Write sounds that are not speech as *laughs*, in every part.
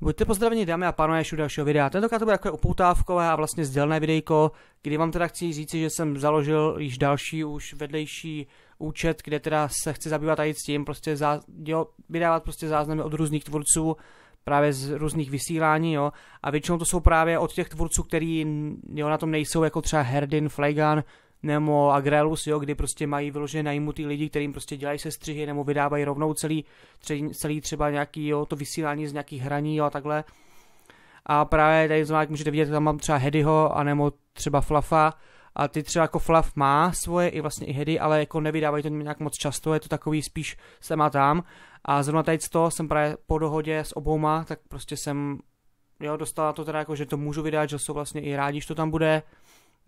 Buďte pozdraveni, dámy a pánové, ještě dalšího videa. Tentokrát to bude takové upoutávkové a vlastně sdělné videjko, kdy vám teda chci říci, že jsem založil již další už vedlejší účet, kde teda se chci zabývat tady s tím, prostě zá, jo, vydávat prostě záznamy od různých tvůrců, právě z různých vysílání, jo. A většinou to jsou právě od těch tvůrců, který jo, na tom nejsou, jako třeba Herdin, Flagan, nebo Agrelus, jo, kdy prostě mají vyložené najmutý lidi, kterým prostě dělají se střihy nebo vydávají rovnou celý, celý třeba nějaký, jo, to vysílání z nějakých hraní jo, a takhle. A právě tady jak můžete vidět, tam mám třeba Hedyho, anebo třeba Flafa, a ty třeba jako Flav má svoje i vlastně i hedy, ale jako nevydávají to nějak moc často, je to takový spíš sem a tam. A zrovna tady z toho jsem právě po dohodě s obouma, tak prostě jsem jo, dostala to teda jako, že to můžu vydat, že jsou vlastně i rádi, že to tam bude.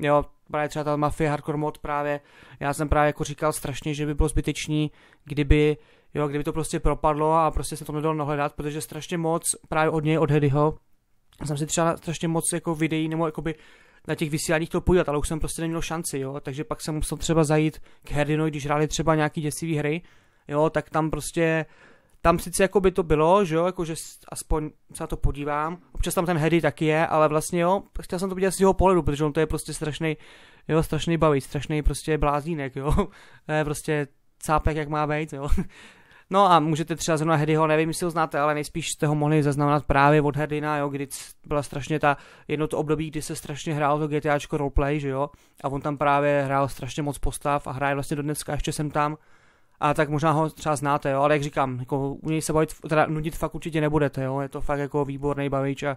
Jo, právě třeba ta Mafia Hardcore mod právě, já jsem právě jako říkal strašně, že by bylo zbytečný, kdyby, jo, kdyby to prostě propadlo a prostě se to nedalo nahledat, protože strašně moc právě od něj, od Hedyho, jsem si třeba strašně moc jako videí nebo jakoby na těch vysíláních to podívat, ale už jsem prostě neměl šanci, jo, takže pak jsem musel třeba zajít k Herdinu, když hráli třeba nějaký děsivý hry, jo, tak tam prostě tam sice jako by to bylo, že jo, jako že aspoň se na to podívám, občas tam ten Hedy taky je, ale vlastně jo, chtěl jsem to vidět z jeho pohledu, protože on to je prostě strašný, jo, strašný baví, strašný prostě blázínek, jo, *laughs* je prostě cápek, jak má být, jo. *laughs* No a můžete třeba zrovna Hedyho, nevím, jestli ho znáte, ale nejspíš jste ho mohli zaznamenat právě od Hedyna, jo, kdy byla strašně ta jedno to období, kdy se strašně hrál to GTAčko roleplay, že jo, a on tam právě hrál strašně moc postav a hraje vlastně do dneska ještě jsem tam, a tak možná ho třeba znáte, jo, ale jak říkám, jako u něj se bavit, teda nudit fakt určitě nebudete, jo, je to fakt jako výborný bavič a,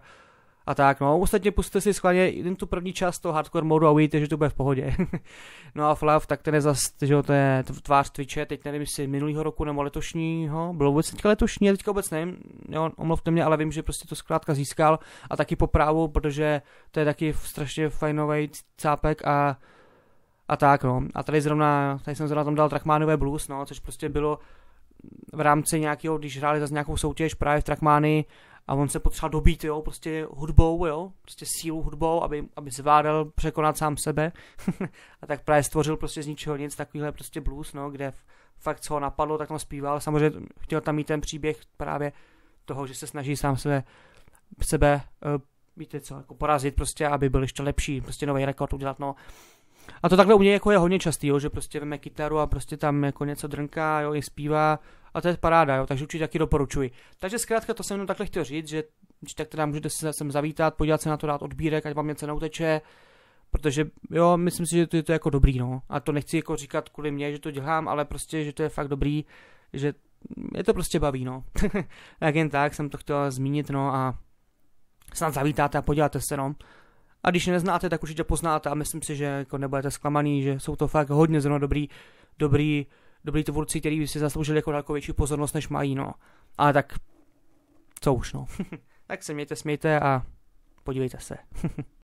a tak, no, ostatně puste si skladně jen tu první část toho hardcore modu a uvidíte, že to bude v pohodě. *laughs* no a Flav, tak ten je zas, že jo, to je tvář Twitche, teď nevím, jestli minulýho roku nebo letošního, bylo vůbec teďka letošní, teďka vůbec nevím, jo, omluvte mě, ale vím, že prostě to zkrátka získal a taky po právu, protože to je taky strašně fajnový cápek a a tak, no. A tady zrovna, tady jsem zrovna tam dal Trachmánové Blues, no, což prostě bylo v rámci nějakého, když hráli zase nějakou soutěž právě v Trachmány a on se potřeboval dobít, jo, prostě hudbou, jo, prostě sílu hudbou, aby, aby zvládal překonat sám sebe *laughs* a tak právě stvořil prostě z ničeho nic takovýhle prostě blues, no, kde fakt co ho napadlo, tak on zpíval, samozřejmě chtěl tam mít ten příběh právě toho, že se snaží sám sebe, sebe uh, víte co, jako porazit prostě, aby byl ještě lepší, prostě nový rekord udělat, no, a to takhle u něj jako je hodně častý, jo, že prostě veme kytaru a prostě tam jako něco drnká, jo, i zpívá a to je paráda, jo, takže určitě taky doporučuji. Takže zkrátka to jsem jenom takhle chtěl říct, že tak teda můžete se sem zavítat, podívat se na to, dát odbírek, ať vám něco neuteče, protože jo, myslím si, že to je to jako dobrý, no. A to nechci jako říkat kvůli mě, že to dělám, ale prostě, že to je fakt dobrý, že je to prostě baví, no. *laughs* tak jen tak jsem to chtěl zmínit, no a snad zavítáte a podíváte se, no. A když neznáte, tak určitě poznáte a myslím si, že jako nebudete zklamaný, že jsou to fakt hodně zrovna dobrý, dobrý, dobrý tvůrci, který by si zasloužili jako daleko větší pozornost, než mají, no. A tak, co už, no. *laughs* tak se mějte, smějte a podívejte se. *laughs*